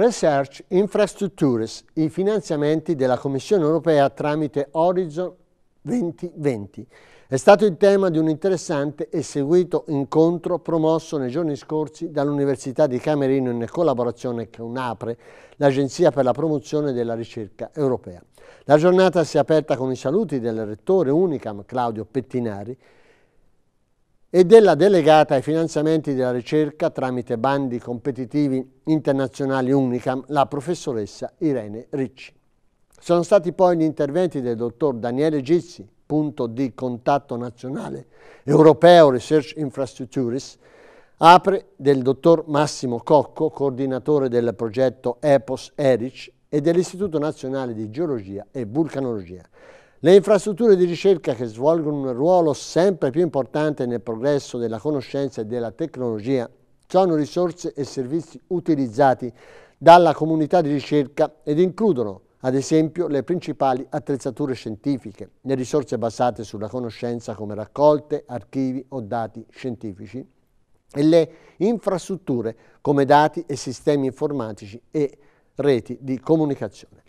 Research Infrastructures, i finanziamenti della Commissione europea tramite Horizon 2020. È stato il tema di un interessante e seguito incontro promosso nei giorni scorsi dall'Università di Camerino in collaborazione con APRE, l'Agenzia per la promozione della ricerca europea. La giornata si è aperta con i saluti del rettore Unicam Claudio Pettinari, e della delegata ai finanziamenti della ricerca tramite bandi competitivi internazionali Unicam, la professoressa Irene Ricci. Sono stati poi gli interventi del dottor Daniele Gizzi, punto di contatto nazionale europeo Research Infrastructures, apre del dottor Massimo Cocco, coordinatore del progetto EPOS ERIC e dell'Istituto Nazionale di Geologia e Vulcanologia, le infrastrutture di ricerca che svolgono un ruolo sempre più importante nel progresso della conoscenza e della tecnologia sono risorse e servizi utilizzati dalla comunità di ricerca ed includono ad esempio le principali attrezzature scientifiche, le risorse basate sulla conoscenza come raccolte, archivi o dati scientifici e le infrastrutture come dati e sistemi informatici e reti di comunicazione.